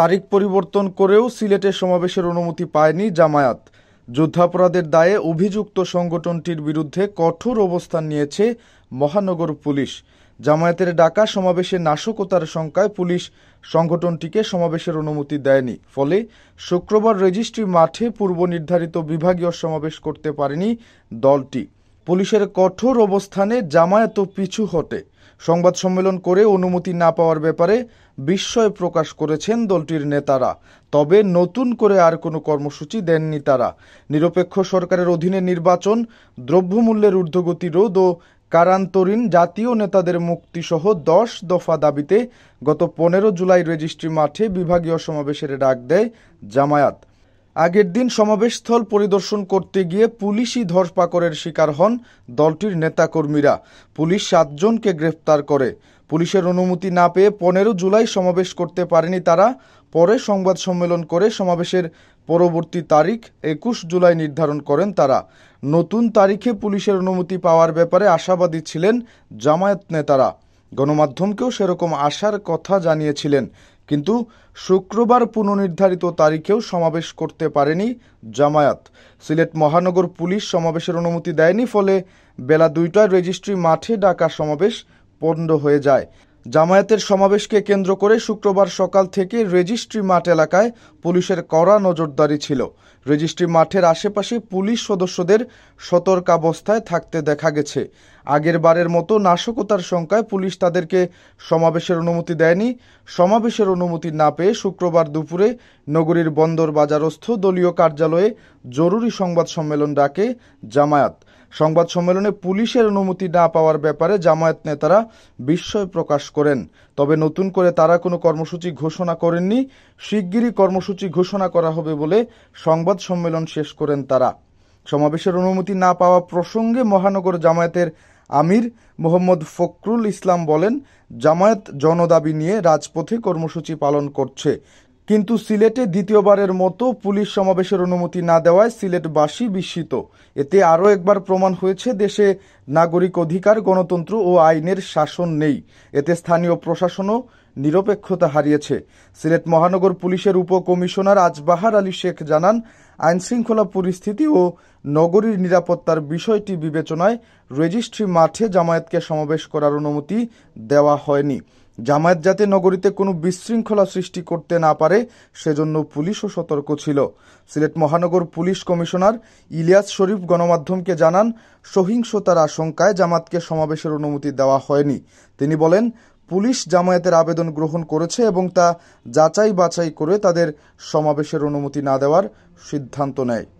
তারিখ পরিবর্তন করেও সিলেটে সমাবেশের অনুমতি পায়নি জামায়াত যুদ্ধাপরাধের দায়ে অভিযুক্ত সংগঠনটির বিরুদ্ধে কঠোর অবস্থান নিয়েছে মহানগর পুলিশ জামায়াতের ডাকা সমাবেশে নাশকতার শঙ্কায় পুলিশ সংগঠনটিকে সমাবেশের অনুমতি দেয়নি ফলে শুক্রবার রেজিস্ট্রি মাঠে পূর্ব নির্ধারিত বিভাগীয় সমাবেশ করতে পারেনি দলটি পুলিশের কঠোর অবস্থানে জামায়াত পিছু হটে সংবাদ সম্মেলন করে অনুমতি না পাওয়ার ব্যাপারে বিস্ময় প্রকাশ করেছেন দলটির নেতারা তবে নতুন করে আর কোনো কর্মসূচি দেননি তারা নিরপেক্ষ সরকারের অধীনে নির্বাচন দ্রব্যমূল্যের ঊর্ধ্বগতি রোধ ও কারান্তরীণ জাতীয় নেতাদের মুক্তিসহ দশ দফা দাবিতে গত পনেরো জুলাই রেজিস্ট্রি মাঠে বিভাগীয় সমাবেশের ডাক দেয় জামায়াত আগের দিন সমাবেশস্থল পরিদর্শন করতে গিয়ে পুলিশই ধরপাকড়ের শিকার হন দলটির নেতাকর্মীরা পুলিশ সাতজনকে গ্রেফতার করে পুলিশের অনুমতি না পেয়ে পনেরো জুলাই সমাবেশ করতে পারেনি তারা পরে সংবাদ সম্মেলন করে সমাবেশের পরবর্তী তারিখ একুশ জুলাই নির্ধারণ করেন তারা নতুন তারিখে পুলিশের অনুমতি পাওয়ার ব্যাপারে আশাবাদী ছিলেন জামায়াত নেতারা গণমাধ্যমকেও সেরকম আশার কথা জানিয়েছিলেন কিন্তু শুক্রবার পুনর্নির্ধারিত তারিখেও সমাবেশ করতে পারেনি জামায়াত সিলেট মহানগর পুলিশ সমাবেশের অনুমতি দেয়নি ফলে বেলা দুইটায় রেজিস্ট্রি মাঠে ডাকা সমাবেশ পণ্ড হয়ে যায় জামায়াতের সমাবেশকে কেন্দ্র করে শুক্রবার সকাল থেকে রেজিস্ট্রি মাঠ এলাকায় পুলিশের কড়া নজরদারি ছিল রেজিস্ট্রি মাঠের আশেপাশে পুলিশ সদস্যদের সতর্কাবস্থায় থাকতে দেখা গেছে আগের বারের মতো নাশকতার সংখ্যায় পুলিশ তাদেরকে সমাবেশের অনুমতি দেয়নি সমাবেশের অনুমতি না পেয়ে শুক্রবার দুপুরে নগরীর বন্দর বাজারস্থ দলীয় কার্যালয়ে জরুরি সংবাদ সম্মেলন ডাকে জামায়াত সংবাদ সম্মেলনে পুলিশের অনুমতি না পাওয়ার ব্যাপারে জামায়াত নেতারা বিস্ময় প্রকাশ করেন তবে নতুন করে তারা কোনো কর্মসূচি ঘোষণা করেননি শিগগিরই কর্মসূচি ঘোষণা করা হবে বলে সংবাদ সম্মেলন শেষ করেন তারা সমাবেশের অনুমতি না পাওয়া প্রসঙ্গে মহানগর জামায়াতের আমির মোহাম্মদ ফখরুল ইসলাম বলেন জামায়াত জনদাবি নিয়ে রাজপথে কর্মসূচি পালন করছে কিন্তু সিলেটে দ্বিতীয়বারের মতো পুলিশ সমাবেশের অনুমতি না দেওয়ায় সিলেটবাসী বিস্মিত এতে আরও একবার প্রমাণ হয়েছে দেশে নাগরিক অধিকার গণতন্ত্র ও আইনের শাসন নেই এতে স্থানীয় প্রশাসনও নিরপেক্ষতা হারিয়েছে সিলেট মহানগর পুলিশের উপকমিশনার আজবাহার আলী শেখ জানান আইনশৃঙ্খলা পরিস্থিতি ও নগরীর নিরাপত্তার বিষয়টি বিবেচনায় রেজিস্ট্রি মাঠে জামায়াতকে সমাবেশ করার অনুমতি দেওয়া হয়নি জামায়াত যাতে নগরীতে কোনো বিশৃঙ্খলা সৃষ্টি করতে না পারে সেজন্য পুলিশও সতর্ক ছিল সিলেট মহানগর পুলিশ কমিশনার ইলিয়াস শরীফ গণমাধ্যমকে জানান সহিংসতার আশঙ্কায় জামাতকে সমাবেশের অনুমতি দেওয়া হয়নি তিনি বলেন পুলিশ জামায়াতের আবেদন গ্রহণ করেছে এবং তা যাচাই বাছাই করে তাদের সমাবেশের অনুমতি না দেওয়ার সিদ্ধান্ত নেয়